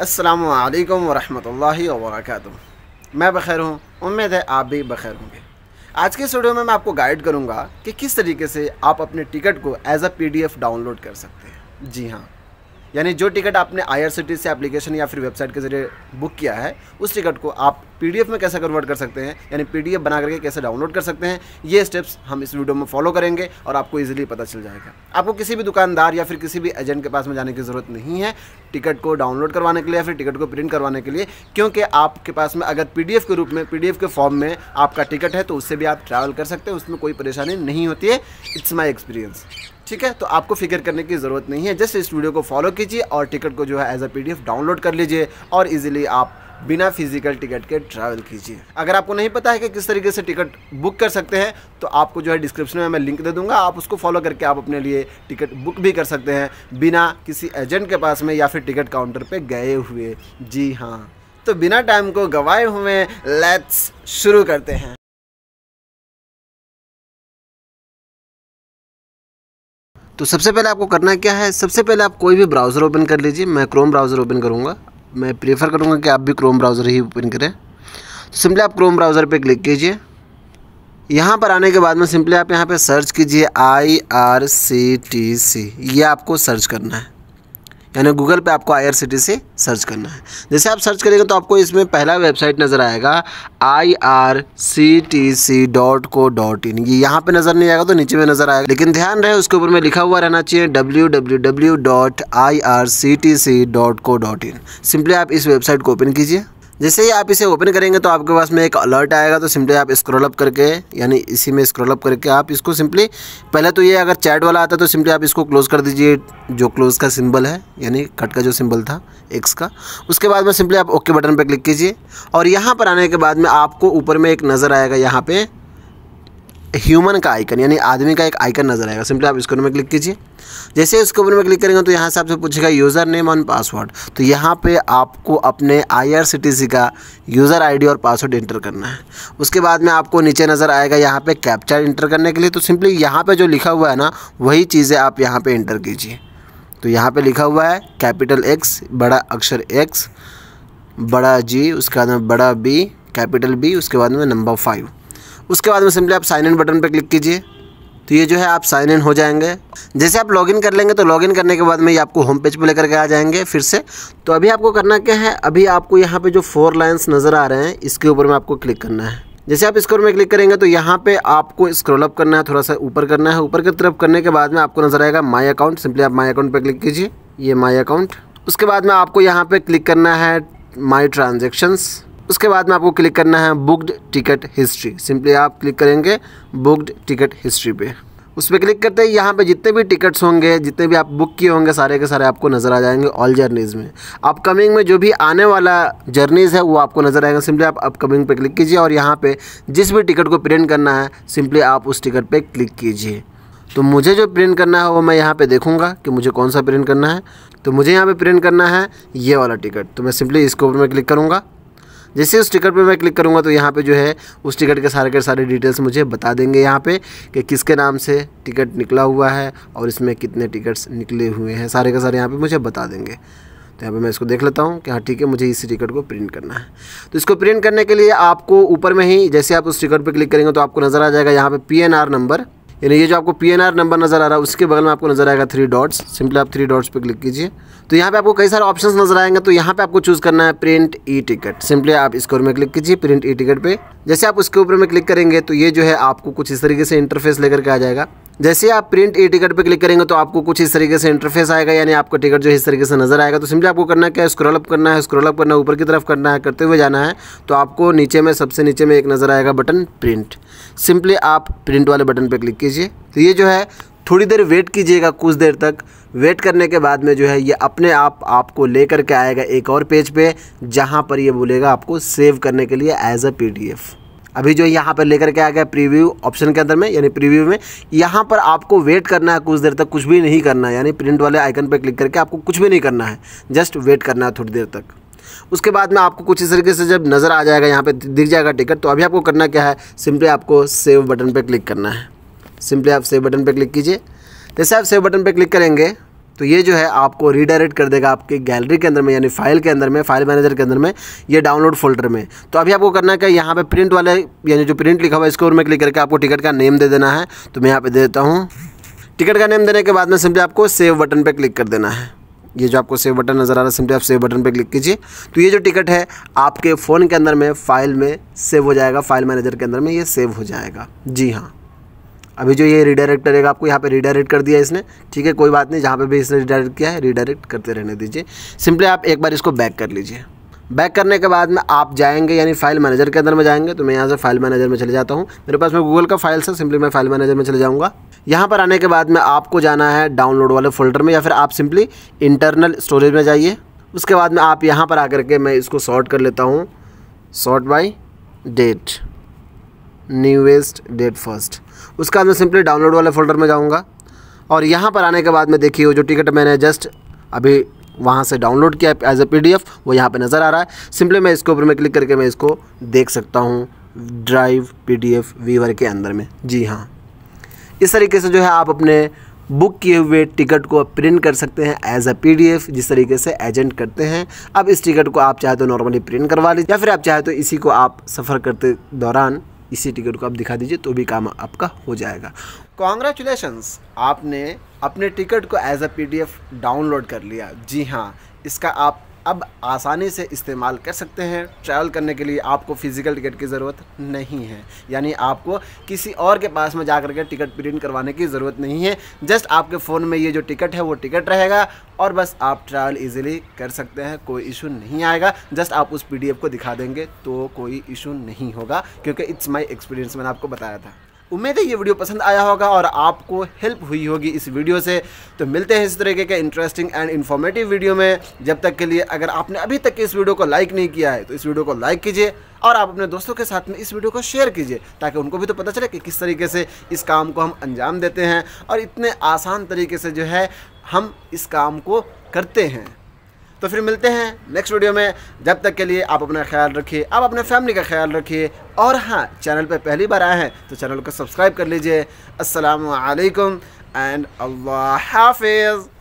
अस्सलाम वालेकुम वरहमतुल्लाहि मैं बखैर हूँ उम्मीद है आप भी बखैर होंगे आज के स्टूडियो में मैं आपको गाइड करूँगा कि किस तरीके से आप अपने टिकट को एज अ पीडीएफ डाउनलोड कर सकते हैं जी हाँ यानी जो टिकट आपने आई से एप्लीकेशन या फिर वेबसाइट के ज़रिए बुक किया है उस टिकट को आप पीडीएफ में कैसे कन्वर्ट कर सकते हैं यानी पीडीएफ बना करके कैसे डाउनलोड कर सकते हैं ये स्टेप्स हम इस वीडियो में फॉलो करेंगे और आपको ईजिली पता चल जाएगा आपको किसी भी दुकानदार या फिर किसी भी एजेंट के पास में जाने की ज़रूरत नहीं है टिकट को डाउनलोड करवाने के लिए या फिर टिकट को प्रिंट करवाने के लिए क्योंकि आपके पास में अगर पी के रूप में पी के फॉर्म में आपका टिकट है तो उससे भी आप ट्रैवल कर सकते हैं उसमें कोई परेशानी नहीं होती है इट्स माई एक्सपीरियंस ठीक है तो आपको फिक्र करने की ज़रूरत नहीं है जस्ट इस वीडियो को फॉलो कीजिए और टिकट को जो है एज अ पी डाउनलोड कर लीजिए और इजिली आप बिना फिजिकल टिकट के ट्रैवल कीजिए अगर आपको नहीं पता है कि किस तरीके से टिकट बुक कर सकते हैं तो आपको जो है डिस्क्रिप्शन में मैं लिंक दे दूंगा आप उसको फॉलो करके आप अपने लिए टिकट बुक भी कर सकते हैं बिना किसी एजेंट के पास में या फिर टिकट काउंटर पर गए हुए जी हाँ तो बिना टाइम को गवाए हुए लेट्स शुरू करते हैं तो सबसे पहले आपको करना क्या है सबसे पहले आप कोई भी ब्राउज़र ओपन कर लीजिए मैं क्रोम ब्राउज़र ओपन करूँगा मैं प्रेफर करूँगा कि आप भी क्रोम ब्राउज़र ही ओपन करें तो सिंपली आप क्रोम ब्राउज़र पर क्लिक कीजिए यहाँ पर आने के बाद में सिंपली आप यहाँ पर सर्च कीजिए आई आर सी टी सी ये आपको सर्च करना है यानी गूगल पे आपको आई से सर्च करना है जैसे आप सर्च करेंगे तो आपको इसमें पहला वेबसाइट नज़र आएगा I R C T C dot co dot in ये यहाँ पर नज़र नहीं आएगा तो नीचे में नज़र आएगा लेकिन ध्यान रहे उसके ऊपर में लिखा हुआ रहना चाहिए W W W dot I R C T C dot co dot in simply आप इस वेबसाइट को ओपन कीजिए जैसे ही आप इसे ओपन करेंगे तो आपके पास में एक अलर्ट आएगा तो सिंपली आप स्क्रॉल अप करके यानी इसी में स्क्रॉल अप करके आप इसको सिंपली पहले तो ये अगर चैट वाला आता है तो सिंपली आप इसको क्लोज़ कर दीजिए जो क्लोज़ का सिंबल है यानी कट का जो सिंबल था एक्स का उसके बाद में सिंपली आप ओके बटन पर क्लिक कीजिए और यहाँ पर आने के बाद में आपको ऊपर में एक नज़र आएगा यहाँ पर ह्यूमन का आइकन यानी आदमी का एक आइकन नजर आएगा सिंपली आप इसके ऊपर में क्लिक कीजिए जैसे इसके ऊपर में क्लिक करेंगे तो यहाँ से आपसे पूछेगा यूज़र नेम और पासवर्ड तो यहाँ पे आपको अपने आई का यूज़र आईडी और पासवर्ड इंटर करना है उसके बाद में आपको नीचे नज़र आएगा यहाँ पे कैप्चर इंटर करने के लिए तो सिंपली यहाँ पर जो लिखा हुआ है ना वही चीज़ें आप यहाँ पर इंटर कीजिए तो यहाँ पर लिखा हुआ है कैपिटल एक्स बड़ा अक्षर एक्स बड़ा जी उसके बाद में बड़ा बी कैपिटल बी उसके बाद में नंबर फाइव उसके बाद में सिंपली आप साइन इन बटन पर क्लिक कीजिए तो ये जो है आप साइन इन हो जाएंगे जैसे आप लॉगिन कर लेंगे तो लॉगिन करने के बाद में ये आपको होम पेज पर लेकर के आ जाएंगे फिर से तो अभी आपको करना क्या है अभी आपको यहाँ पे जो फोर लाइंस नज़र आ रहे हैं इसके ऊपर में आपको क्लिक करना है जैसे आप स्क्रोल में क्लिक करेंगे तो यहाँ पे आपको स्क्रोल अप करना है थोड़ा सा ऊपर करना है ऊपर की तरफ करने के बाद में आपको नज़र आएगा माई अकाउंट सिंपली आप माई अकाउंट पर क्लिक कीजिए ये माई अकाउंट उसके बाद में आपको यहाँ पर क्लिक करना है माई ट्रांजेक्शन्स उसके बाद में आपको क्लिक करना है बुकड टिकट हिस्ट्री सिंपली आप क्लिक करेंगे बुकड टिकट हिस्ट्री पे उस पर क्लिक करते ही यहाँ पे जितने भी टिकट्स होंगे जितने भी आप बुक किए होंगे सारे के सारे आपको नज़र आ जाएंगे ऑल जर्नीज़ में अपकमिंग में जो भी आने वाला जर्नीज़ है वो आपको नज़र आएगा सिंपली आप अपकमिंग पे क्लिक कीजिए और यहाँ पे जिस भी टिकट को प्रिंट करना है सिंपली आप उस टिकट पे क्लिक कीजिए तो मुझे जो प्रिंट करना है वो मैं यहाँ पर देखूँगा कि मुझे कौन सा प्रिंट करना है तो मुझे यहाँ पर प्रिंट करना है ये वाला टिकट तो मैं सिंपली इसके ऊपर में क्लिक करूँगा जैसे उस टिकट पे मैं क्लिक करूँगा तो यहाँ पे जो है उस टिकट के सारे के सारे डिटेल्स मुझे बता देंगे यहाँ पे कि किसके नाम से टिकट निकला हुआ है और इसमें कितने टिकट्स निकले हुए हैं सारे के सारे यहाँ पर मुझे बता देंगे तो यहाँ पे मैं इसको देख लेता हूँ कि हाँ ठीक है मुझे इसी टिकट को प्रिंट करना है तो इसको प्रिंट करने के लिए आपको ऊपर में ही जैसे आप उस टिकट पर क्लिक करेंगे तो आपको नज़र आ जाएगा यहाँ पर पी नंबर यानी ये जो आपको पी नंबर नज़र आ रहा है उसके बगल में आपको नज़र आएगा थ्री डॉट्स सिंपली आप थ्री डॉट्स पर क्लिक कीजिए तो यहाँ पे आपको कई सारे ऑप्शंस नज़र आएंगे तो यहाँ पे आपको चूज़ करना है प्रिंट ई टिकट सिंपली आप इसके में क्लिक कीजिए प्रिंट ई टिकट पे जैसे आप उसके ऊपर में क्लिक करेंगे तो ये जो है आपको कुछ इस तरीके से इंटरफेस लेकर के आ जाएगा जैसे आप प्रिंट ई टिकट पर क्लिक करेंगे तो आपको कुछ इस तरीके से इंटरफेस आएगा यानी आपका टिकट जो इस तरीके से नजर आएगा तो सिंपली आपको करना क्या है स्क्रॉल अप करना है स्क्रॉल अप करना है ऊपर की तरफ करना है करते हुए जाना है तो आपको नीचे में सबसे नीचे में एक नज़र आएगा बटन प्रिंट सिंपली आप प्रिंट वाले बटन पर क्लिक कीजिए तो ये जो है थोड़ी देर वेट कीजिएगा कुछ देर तक वेट करने के बाद में जो है ये अपने आप आपको लेकर के आएगा एक और पेज पे जहाँ पर ये बोलेगा आपको सेव करने के लिए एज अ पीडीएफ अभी जो यहाँ पर लेकर के आ गया प्रीव्यू ऑप्शन के अंदर में यानी प्रीव्यू में यहाँ पर आपको वेट करना है कुछ देर तक कुछ भी नहीं करना है यानी प्रिंट वाले आइकन पर क्लिक करके आपको कुछ भी नहीं करना है जस्ट वेट करना है थोड़ी देर तक उसके बाद में आपको कुछ इस तरीके से जब नज़र आ जाएगा यहाँ पे दिख जाएगा टिकट तो अभी आपको करना क्या है सिंपली आपको सेव बटन पे क्लिक करना है सिंपली आप सेव बटन पे क्लिक कीजिए जैसे आप सेव बटन पे क्लिक करेंगे तो ये जो है आपको रीडायरेक्ट कर देगा आपके गैलरी के अंदर में यानी फाइल के अंदर में फाइल मैनेजर के अंदर में ये डाउनलोड फोल्डर में तो अभी आपको करना है कि यहाँ पे प्रिंट वाले यानी जो प्रिंट लिखा हुआ है इसको में क्लिक करके आपको टिकट का नेम दे देना है तो मैं यहाँ पे दे देता हूँ टिकट का नेम देने के बाद में सिंपली आपको सेव बटन पर क्लिक कर देना है ये जो आपको सेव बटन नज़र आ रहा है सिंपली आप सेव बटन पर क्लिक कीजिए तो ये जो टिकट है आपके फ़ोन के अंदर में फाइल में सेव हो जाएगा फाइल मैनेजर के अंदर में ये सेव हो जाएगा जी हाँ अभी जो ये रिडायरेक्ट करेगा आपको यहाँ पे रिडायरेक्ट कर दिया इसने ठीक है कोई बात नहीं जहाँ पे भी इसने रिडायरेक्ट किया है रिडायरेक्ट करते रहने दीजिए सिंपली आप एक बार इसको बैक कर लीजिए बैक करने के बाद में आप जाएंगे यानी फाइल मैनेजर के अंदर में जाएंगे तो मैं यहाँ से फाइल मैनेजर में चले जाता हूँ मेरे पास में गूगल का फाइल्स है सिंपली मैं फाइल मैनेजर में चले जाऊँगा यहाँ पर आने के बाद में आपको जाना है डाउनलोड वाले फोल्डर में या फिर आप सिंपली इंटरनल स्टोरेज में जाइए उसके बाद में आप यहाँ पर आकर के मैं इसको सॉर्ट कर लेता हूँ sort by date newest date first उसके बाद मैं सिंपली डाउनलोड वाले फोल्डर में जाऊँगा और यहाँ पर आने के बाद में देखिए वो जो टिकट मैंने जस्ट अभी वहाँ से डाउनलोड किया एज ए पी वो यहाँ पर नज़र आ रहा है सिंपली मैं इसके ऊपर में क्लिक करके मैं इसको देख सकता हूँ ड्राइव पीडीएफ वीवर के अंदर में जी हाँ इस तरीके से जो है आप अपने बुक किए हुए टिकट को प्रिंट कर सकते हैं एज अ पीडीएफ जिस तरीके से एजेंट करते हैं अब इस टिकट को आप चाहे तो नॉर्मली प्रिंट करवा लीजिए या फिर आप चाहे तो इसी को आप सफ़र करते दौरान इसी टिकट को आप दिखा दीजिए तो भी काम आपका हो जाएगा कॉन्ग्रेचुलेशंस आपने अपने टिकट को एज अ पी डाउनलोड कर लिया जी हाँ इसका आप अब आसानी से इस्तेमाल कर सकते हैं ट्रैवल करने के लिए आपको फ़िज़िकल टिकट की ज़रूरत नहीं है यानी आपको किसी और के पास में जा करके टिकट प्रिंट करवाने की ज़रूरत नहीं है जस्ट आपके फ़ोन में ये जो टिकट है वो टिकट रहेगा और बस आप ट्रैवल इजीली कर सकते हैं कोई इशू नहीं आएगा जस्ट आप उस पी को दिखा देंगे तो कोई इशू नहीं होगा क्योंकि इट्स माई एक्सपीरियंस मैंने आपको बताया था उम्मीद है ये वीडियो पसंद आया होगा और आपको हेल्प हुई होगी इस वीडियो से तो मिलते हैं इस तरीके के इंटरेस्टिंग एंड इन्फॉर्मेटिव वीडियो में जब तक के लिए अगर आपने अभी तक इस वीडियो को लाइक नहीं किया है तो इस वीडियो को लाइक कीजिए और आप अपने दोस्तों के साथ में इस वीडियो को शेयर कीजिए ताकि उनको भी तो पता चले कि किस तरीके से इस काम को हम अंजाम देते हैं और इतने आसान तरीके से जो है हम इस काम को करते हैं तो फिर मिलते हैं नेक्स्ट वीडियो में जब तक के लिए आप अपना ख्याल रखिए आप अपने फैमिली का ख्याल रखिए और हाँ चैनल पर पहली बार आए हैं तो चैनल को सब्सक्राइब कर लीजिए असलकम एंड अल्लाह हाफिज़